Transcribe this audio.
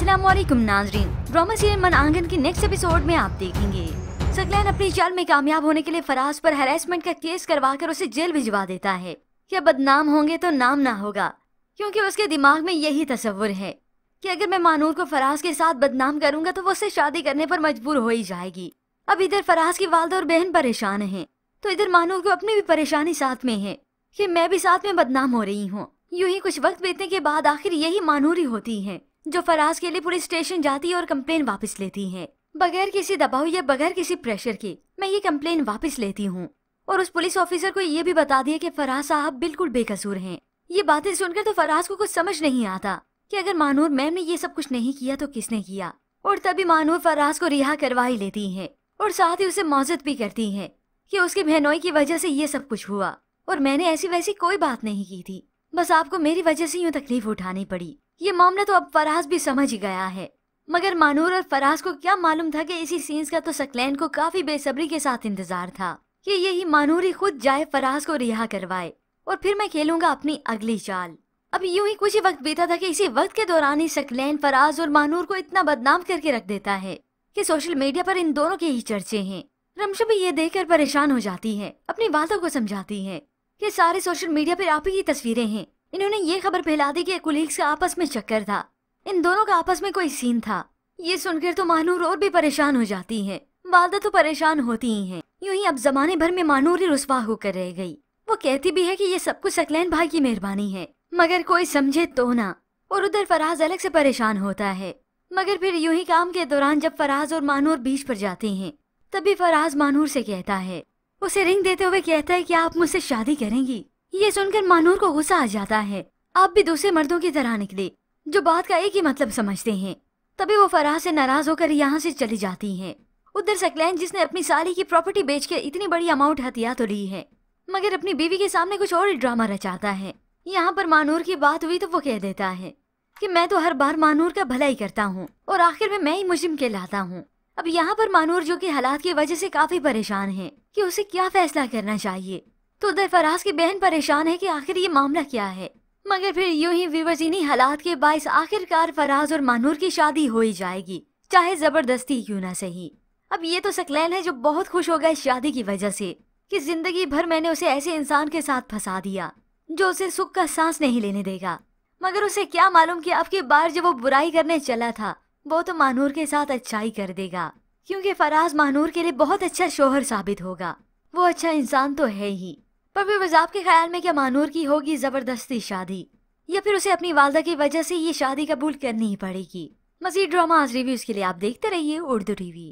असलम नाजरीन drama serial मन आंगन की नेक्स्ट एपिसोड में आप देखेंगे सकलैन अपनी चाल में कामयाब होने के लिए फराज पर हेरासमेंट का केस करवा कर उसे जेल भिजवा देता है या बदनाम होंगे तो नाम ना होगा क्योंकि उसके दिमाग में यही तस्वुर है कि अगर मैं मानूर को फराज के साथ बदनाम करूंगा तो वो उसे शादी करने पर मजबूर हो ही जाएगी अब इधर फराज की वालदा और बहन परेशान है तो इधर मानूर को अपनी भी परेशानी साथ में है की मैं भी साथ में बदनाम हो रही हूँ यू ही कुछ वक्त बीतने के बाद आखिर यही मानूरी होती है जो फराज के लिए पूरी स्टेशन जाती है और कम्प्लेन वापस लेती है बगैर किसी दबाव या बगैर किसी प्रेशर के मैं ये कम्प्लेन वापस लेती हूँ और उस पुलिस ऑफिसर को ये भी बता दिया कि फराज साहब बिल्कुल बेकसूर हैं ये बातें सुनकर तो फराज को कुछ समझ नहीं आता कि अगर मानूर मैम ने ये सब कुछ नहीं किया तो किसने किया और तभी मानूर फराज को रिहा करवा ही लेती है और साथ ही उसे मौजत भी करती है कि उसकी बहनोई की वजह से ये सब कुछ हुआ और मैंने ऐसी वैसी कोई बात नहीं की थी बस आपको मेरी वजह से यूँ तकलीफ उठानी पड़ी ये मामला तो अब फराज भी समझ ही गया है मगर मानूर और फराज को क्या मालूम था कि इसी सीन्स का तो सकलैन को काफी बेसब्री के साथ इंतजार था कि यही मानूर ही खुद जाए फराज को रिहा करवाए और फिर मैं खेलूंगा अपनी अगली चाल अब यूं ही कुछ ही वक्त बीता था कि इसी वक्त के दौरान ही सकलैन फराज और मानूर को इतना बदनाम करके रख देता है कि सोशल मीडिया पर इन दोनों के ही चर्चे हैं रमशा भी ये देखकर परेशान हो जाती है अपनी बातों को समझाती है कि सारे सोशल मीडिया पर आप ही तस्वीरें हैं इन्होंने ये खबर फैला दी कि कुलीग्स का आपस में चक्कर था इन दोनों का आपस में कोई सीन था ये सुनकर तो मानूर और भी परेशान हो जाती है वालदा तो परेशान होती ही है यूँ ही अब जमाने भर में मानूर ही रुसवा होकर रह गई वो कहती भी है कि ये सब कुछ सकलैन भाई की मेहरबानी है मगर कोई समझे तो ना और उधर फराज अलग से परेशान होता है मगर फिर यूं ही काम के दौरान जब फराज और मानूर बीच पर जाते हैं तभी फराज मानूर से कहता है उसे रिंग देते हुए कहता है कि आप मुझसे शादी करेंगी ये सुनकर मानूर को गुस्सा आ जाता है आप भी दूसरे मर्दों की तरह निकले जो बात का एक ही मतलब समझते हैं तभी वो फराह से नाराज होकर यहाँ से चली जाती है उधर सकलैन जिसने अपनी साली की प्रॉपर्टी बेचकर इतनी बड़ी अमाउंट हथिया तो ली है मगर अपनी बीवी के सामने कुछ और ड्रामा रचाता है यहाँ पर मानूर की बात हुई तो वो कह देता है कि मैं तो हर बार मानूर का भला ही करता हूँ और आखिर में मैं ही मुजिम लाता हूँ अब यहाँ पर मानूर जो कि हालात की वजह से काफी परेशान है कि उसे क्या फैसला करना चाहिए तो उधर फराज की बहन परेशान है कि आखिर ये मामला क्या है मगर फिर यूं ही विवरजीनी हालात के बायस आखिरकार फराज और मानूर की शादी हो ही जाएगी चाहे जबरदस्ती क्यों ना सही अब ये तो सकलैन है जो बहुत खुश गया इस शादी की वजह से कि जिंदगी भर मैंने उसे ऐसे इंसान के साथ फंसा दिया जो उसे सुख का सांस नहीं लेने देगा मगर उसे क्या मालूम कि अब की बार जब वो बुराई करने चला था वो तो मानूर के साथ अच्छाई कर देगा क्योंकि फराज मानूर के लिए बहुत अच्छा शोहर साबित होगा वो अच्छा इंसान तो है ही पर फिर के ख्याल में क्या मानूर की होगी ज़बरदस्ती शादी या फिर उसे अपनी वालदा की वजह से ये शादी कबूल करनी ही पड़ेगी मजीद ड्रामा आज रिव्यूज़ के लिए आप देखते रहिए उर्दू टीवी